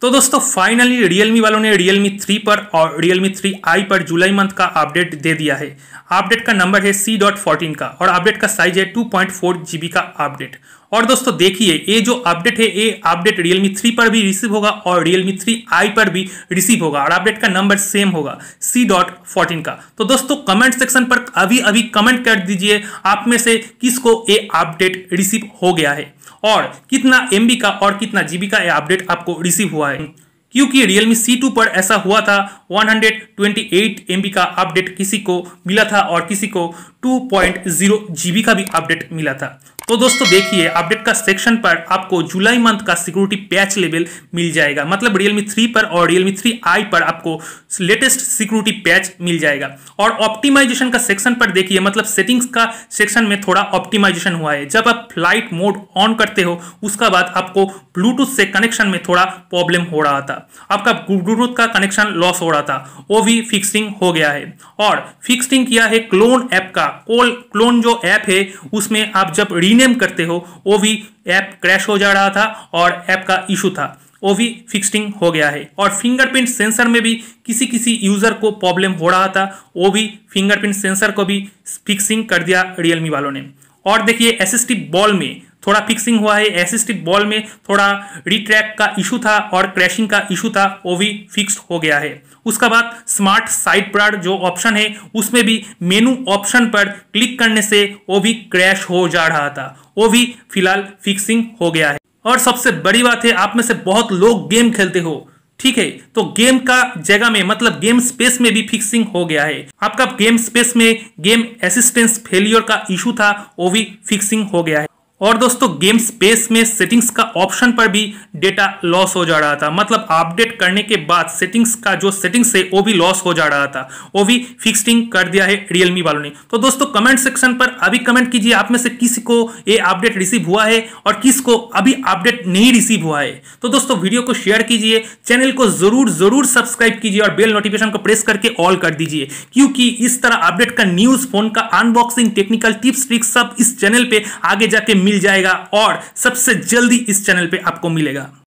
तो दोस्तों finally Realme वालों ने रियलमी थ्री पर और रियलमी थ्री आई पर जुलाई मंथ का अपडेट दे दिया है अपडेट का नंबर है सी डॉट फोर्टीन का और अपडेट का साइज है टू पॉइंट फोर जी का अपडेट और दोस्तों देखिए ये जो अपडेट है ये अपडेट Realme 3 पर भी रिसीव होगा और Realme थ्री आई पर भी रिसीव होगा और अपडेट का नंबर सेम होगा सी डॉट फोर्टीन का तो दोस्तों कमेंट सेक्शन पर अभी अभी कमेंट कर दीजिए आप में से किसको ये अपडेट रिसीव हो गया है और कितना एम का और कितना जीबी का ये अपडेट आपको रिसीव हुआ है क्योंकि Realme C2 पर ऐसा हुआ था 128 MB का अपडेट किसी को मिला था और किसी को 2.0 GB का भी अपडेट मिला था तो दोस्तों देखिए अपडेट का सेक्शन पर आपको जुलाई मंथ का सिक्योरिटी पैच लेवल मिल जाएगा मतलब रियलमी थ्री पर और रियलमी थ्री आई पर आपको लेटेस्ट सिक्योरिटी पैच मिल जाएगा और ऑप्टिमाइजेशन का सेक्शन पर देखिए मतलब सेटिंग्स का सेक्शन में थोड़ा ऑप्टिमाइजेशन हुआ है जब आप फ्लाइट मोड ऑन करते हो उसका बाद आपको ब्लूटूथ से कनेक्शन में थोड़ा प्रॉब्लम हो रहा था आपका ब्लूटूथ का कनेक्शन लॉस हो रहा था वो भी फिक्सिंग हो गया है और फिक्सिंग किया है क्लोन ऐप का क्लोन जो ऐप है उसमें आप जब रीन रीनेम करते हो वो भी ऐप क्रैश हो जा रहा था और ऐप का इशू था वो भी फिक्सिंग हो गया है और फिंगरप्रिंट सेंसर में भी किसी किसी यूज़र को प्रॉब्लम हो रहा था वो भी फिंगरप्रिंट सेंसर को भी फिक्सिंग कर दिया रियलमी वालों ने और देखिए एस बॉल में थोड़ा फिक्सिंग हुआ है एसिस्टिक बॉल में थोड़ा रिट्रैक का इशू था और क्रैशिंग का इशू था वो भी फिक्स्ड हो गया है उसका बाद स्मार्ट साइड पर जो ऑप्शन है उसमें भी मेनू ऑप्शन पर क्लिक करने से वो भी क्रैश हो जा रहा था वो भी फिलहाल फिक्सिंग हो गया है और सबसे बड़ी बात है आप में से बहुत लोग गेम खेलते हो ठीक है तो गेम का जगह में मतलब गेम स्पेस में भी फिक्सिंग हो गया है आपका गेम स्पेस में गेम असिस्टेंस फेलियर का इशू था वो भी फिक्सिंग हो गया है और दोस्तों गेम स्पेस में सेटिंग्स का ऑप्शन पर भी डेटा लॉस हो जा रहा था मतलब अपडेट करने के बाद सेटिंग्स का जो सेटिंग्स है वो भी लॉस हो जा रहा था वो भी फिक्सिंग कर दिया है रियलमी वालों ने तो दोस्तों कमेंट सेक्शन पर अभी कमेंट कीजिए आप में से किसी को ये अपडेट रिसीव हुआ है और किस को अभी अपडेट नहीं रिसीव हुआ है तो दोस्तों वीडियो को शेयर कीजिए चैनल को जरूर जरूर सब्सक्राइब कीजिए और बेल नोटिफिकेशन को प्रेस करके ऑल कर दीजिए क्योंकि इस तरह अपडेट का न्यूज फोन का अनबॉक्सिंग टेक्निकल टिप्स ट्रिक्स सब इस चैनल पर आगे जाके मिल जाएगा और सबसे जल्दी इस चैनल पे आपको मिलेगा